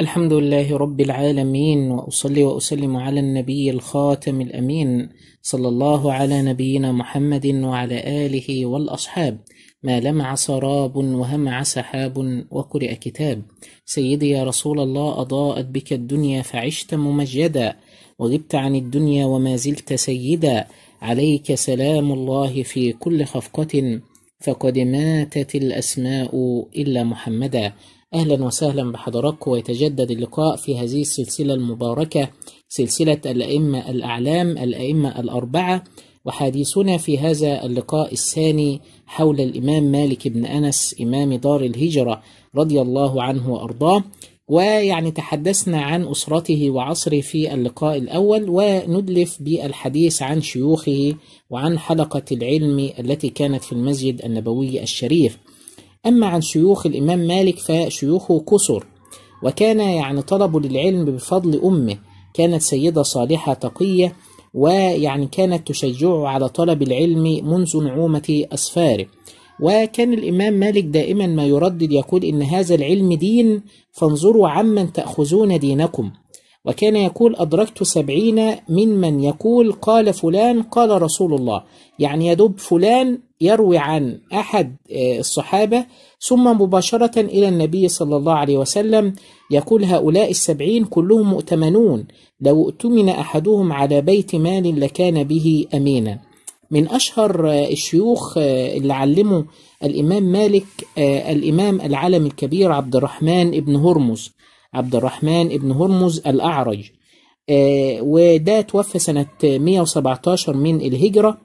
الحمد لله رب العالمين واصلي واسلم على النبي الخاتم الامين صلى الله على نبينا محمد وعلى اله والاصحاب ما لمع سراب وهمع سحاب وقرئ كتاب سيدي يا رسول الله اضاءت بك الدنيا فعشت ممجدا وغبت عن الدنيا وما زلت سيدا عليك سلام الله في كل خفقه فقد ماتت الاسماء الا محمدا أهلا وسهلا بحضراتكم ويتجدد اللقاء في هذه السلسلة المباركة سلسلة الأئمة الأعلام الأئمة الأربعة وحديثنا في هذا اللقاء الثاني حول الإمام مالك بن أنس إمام دار الهجرة رضي الله عنه وأرضاه ويعني تحدثنا عن أسرته وعصره في اللقاء الأول وندلف بالحديث عن شيوخه وعن حلقة العلم التي كانت في المسجد النبوي الشريف أما عن شيوخ الإمام مالك فشيوخه كثر وكان يعني طلب للعلم بفضل أمه كانت سيدة صالحة تقية ويعني كانت تشجعه على طلب العلم منذ نعومة أسفاره وكان الإمام مالك دائما ما يردد يقول إن هذا العلم دين فانظروا عمن تأخذون دينكم وكان يقول أدركت سبعين ممن يقول قال فلان قال رسول الله يعني يدب فلان يروي عن أحد آه، الصحابة ثم مباشرة إلى النبي صلى الله عليه وسلم يقول هؤلاء السبعين كلهم مؤتمنون لو اؤتمن أحدهم على بيت مال لكان به أمينا من أشهر آه، الشيوخ آه، اللي علموا الإمام مالك الإمام العلم الكبير عبد الرحمن ابن هرمز عبد الرحمن ابن هرمز الأعرج وده توفى سنة 117 من الهجرة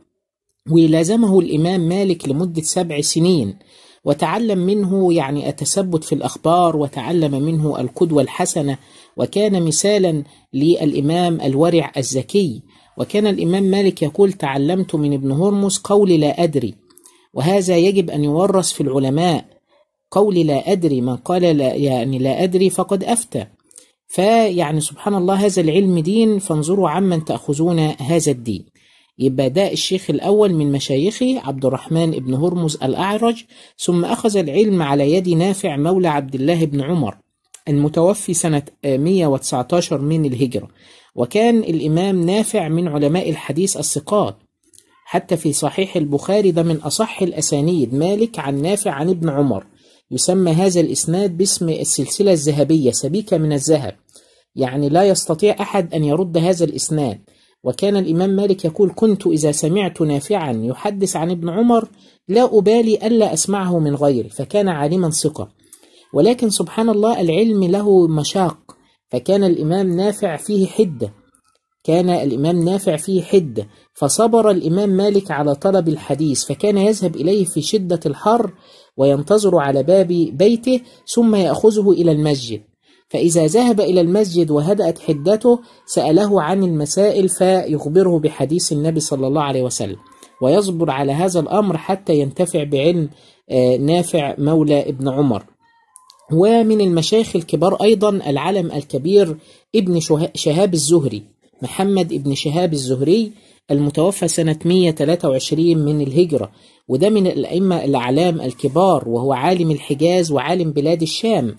ولازمه الإمام مالك لمدة سبع سنين وتعلم منه يعني التثبت في الأخبار وتعلم منه القدوة الحسنة وكان مثالا للإمام الورع الزكي وكان الإمام مالك يقول تعلمت من ابن هرمز قول لا أدري وهذا يجب أن يورث في العلماء قول لا أدري من قال لا يعني لا أدري فقد أفتى فيعني سبحان الله هذا العلم دين فانظروا عمن تأخذون هذا الدين يبقى ده الشيخ الأول من مشايخه عبد الرحمن بن هرمز الأعرج ثم أخذ العلم على يد نافع مولى عبد الله بن عمر المتوفي سنة 119 من الهجرة وكان الإمام نافع من علماء الحديث الثقات حتى في صحيح البخاري ده من أصح الأسانيد مالك عن نافع عن ابن عمر يسمى هذا الإسناد باسم السلسلة الذهبية سبيكة من الذهب يعني لا يستطيع أحد أن يرد هذا الإسناد وكان الإمام مالك يقول كنت إذا سمعت نافعا يحدث عن ابن عمر لا أبالي ألا أسمعه من غيري فكان عالما ثقة ولكن سبحان الله العلم له مشاق فكان الإمام نافع فيه حدة كان الإمام نافع فيه حدة فصبر الإمام مالك على طلب الحديث فكان يذهب إليه في شدة الحر وينتظر على باب بيته ثم يأخذه إلى المسجد فإذا ذهب إلى المسجد وهدأت حدته سأله عن المسائل فيخبره بحديث النبي صلى الله عليه وسلم ويصبر على هذا الأمر حتى ينتفع بعلم آه، نافع مولى ابن عمر ومن المشايخ الكبار أيضا العلم الكبير ابن شهاب الزهري محمد ابن شهاب الزهري المتوفى سنة 123 من الهجرة وده من الأئمة الأعلام الكبار وهو عالم الحجاز وعالم بلاد الشام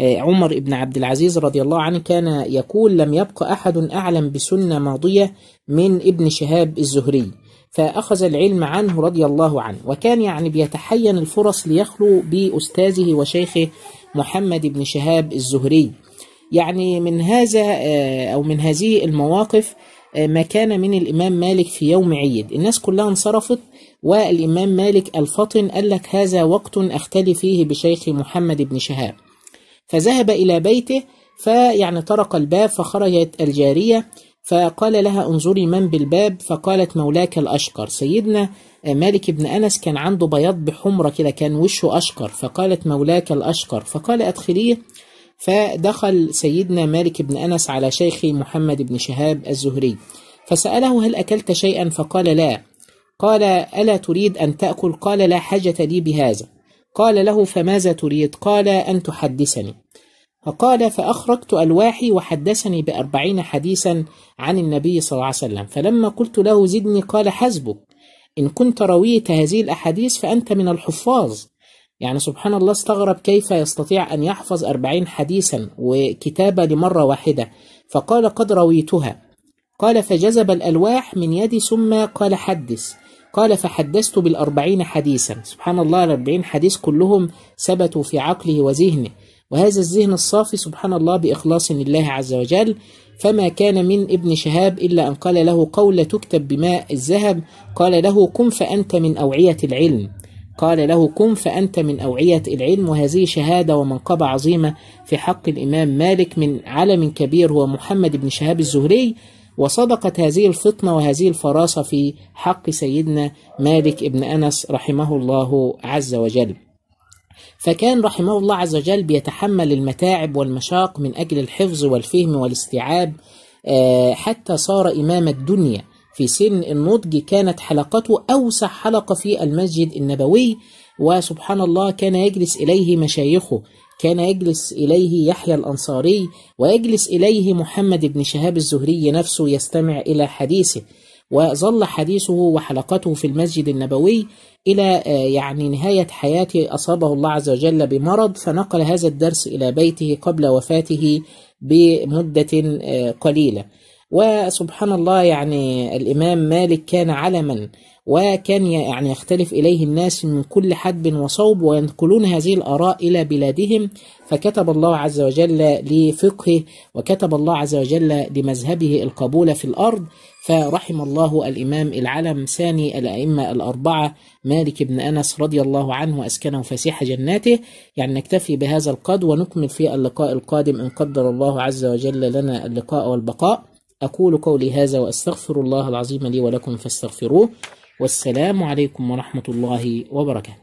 آه، عمر بن عبد العزيز رضي الله عنه كان يقول لم يبق أحد أعلم بسنة ماضية من ابن شهاب الزهري فأخذ العلم عنه رضي الله عنه وكان يعني بيتحين الفرص ليخلو بأستاذه وشيخه محمد بن شهاب الزهري يعني من هذا آه، أو من هذه المواقف آه، ما كان من الإمام مالك في يوم عيد الناس كلها انصرفت والإمام مالك الفطن قال لك هذا وقت أختلي فيه بشيخ محمد بن شهاب فذهب إلى بيته فيعني طرق الباب فخرجت الجارية فقال لها انظري من بالباب فقالت مولاك الأشقر سيدنا مالك بن أنس كان عنده بياض بحمرة كده كان وشه أشقر فقالت مولاك الأشقر فقال أدخليه فدخل سيدنا مالك بن أنس على شيخ محمد بن شهاب الزهري فسأله هل أكلت شيئا فقال لا قال ألا تريد أن تأكل قال لا حاجة لي بهذا قال له فماذا تريد قال أن تحدثني فقال فأخرجت ألواحي وحدثني بأربعين حديثا عن النبي صلى الله عليه وسلم فلما قلت له زدني قال حسبك إن كنت رويت هذه الأحاديث فأنت من الحفاظ يعني سبحان الله استغرب كيف يستطيع أن يحفظ أربعين حديثا وكتابة لمرة واحدة فقال قد رويتها قال فجذب الألواح من يدي ثم قال حدث قال فحدثت بالأربعين حديثا سبحان الله الأربعين حديث كلهم ثبتوا في عقله وذهنه وهذا الذهن الصافي سبحان الله بإخلاص لله عز وجل فما كان من ابن شهاب إلا أن قال له قولة تكتب بماء الذهب قال له كن فأنت من أوعية العلم قال له كن فأنت من أوعية العلم وهذه شهادة ومنقبة عظيمة في حق الإمام مالك من علم كبير هو محمد بن شهاب الزهري وصدقت هذه الفطنة وهذه الفراسة في حق سيدنا مالك ابن أنس رحمه الله عز وجل فكان رحمه الله عز وجل بيتحمل المتاعب والمشاق من أجل الحفظ والفهم والاستيعاب آه، حتى صار إمام الدنيا في سن النضج كانت حلقته أوسع حلقة في المسجد النبوي وسبحان الله كان يجلس إليه مشايخه كان يجلس إليه يحيى الأنصاري ويجلس إليه محمد بن شهاب الزهري نفسه يستمع إلى حديثه وظل حديثه وحلقته في المسجد النبوي إلى آه، يعني نهاية حياته أصابه الله عز وجل بمرض فنقل هذا الدرس إلى بيته قبل وفاته بمدة آه، قليلة وسبحان الله يعني الإمام مالك كان علما وكان يعني يختلف إليه الناس من كل حدب وصوب وينقلون هذه الآراء إلى بلادهم فكتب الله عز وجل لفقهه وكتب الله عز وجل لمذهبه القبول في الأرض فرحم الله الإمام العلم ثاني الأئمة الأربعة مالك بن أنس رضي الله عنه وأسكنه فسيح جناته يعني نكتفي بهذا القدر ونكمل في اللقاء القادم إن قدر الله عز وجل لنا اللقاء والبقاء أقول قولي هذا وأستغفر الله العظيم لي ولكم فاستغفروه والسلام عليكم ورحمة الله وبركاته